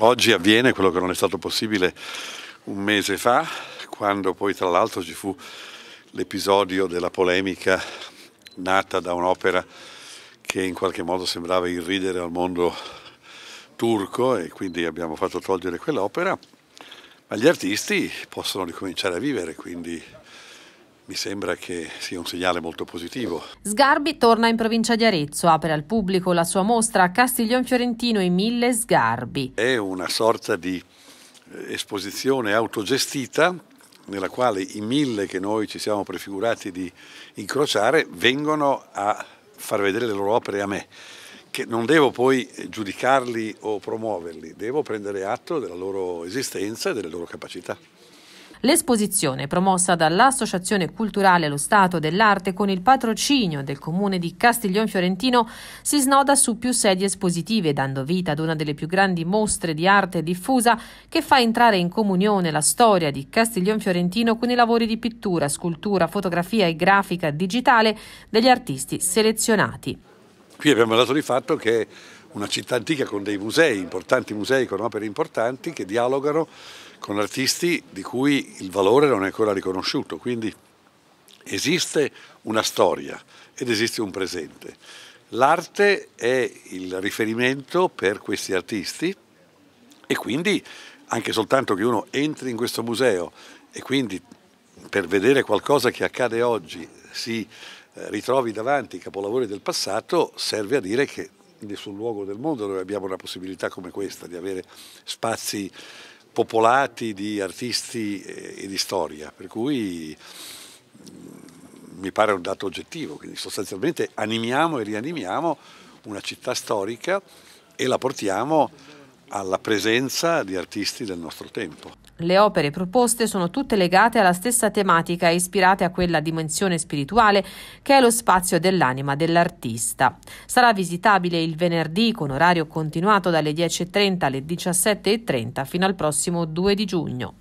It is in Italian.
Oggi avviene quello che non è stato possibile un mese fa, quando poi tra l'altro ci fu l'episodio della polemica nata da un'opera che in qualche modo sembrava irridere al mondo turco e quindi abbiamo fatto togliere quell'opera, ma gli artisti possono ricominciare a vivere, quindi mi sembra che sia un segnale molto positivo. Sgarbi torna in provincia di Arezzo, apre al pubblico la sua mostra Castiglion Fiorentino i Mille Sgarbi. È una sorta di eh, esposizione autogestita nella quale i mille che noi ci siamo prefigurati di incrociare vengono a far vedere le loro opere a me, che non devo poi giudicarli o promuoverli, devo prendere atto della loro esistenza e delle loro capacità. L'esposizione, promossa dall'Associazione Culturale Lo Stato dell'Arte con il patrocinio del comune di Castiglion Fiorentino, si snoda su più sedie espositive, dando vita ad una delle più grandi mostre di arte diffusa che fa entrare in comunione la storia di Castiglion Fiorentino con i lavori di pittura, scultura, fotografia e grafica digitale degli artisti selezionati. Qui abbiamo dato di fatto che una città antica con dei musei, importanti musei con opere importanti che dialogano con artisti di cui il valore non è ancora riconosciuto, quindi esiste una storia ed esiste un presente. L'arte è il riferimento per questi artisti e quindi anche soltanto che uno entri in questo museo e quindi per vedere qualcosa che accade oggi si eh, ritrovi davanti i capolavori del passato serve a dire che nessun luogo del mondo dove abbiamo una possibilità come questa di avere spazi popolati di artisti eh, e di storia, per cui mm, mi pare un dato oggettivo, quindi sostanzialmente animiamo e rianimiamo una città storica e la portiamo alla presenza di artisti del nostro tempo. Le opere proposte sono tutte legate alla stessa tematica ispirate a quella dimensione spirituale che è lo spazio dell'anima dell'artista. Sarà visitabile il venerdì con orario continuato dalle 10.30 alle 17.30 fino al prossimo 2 di giugno.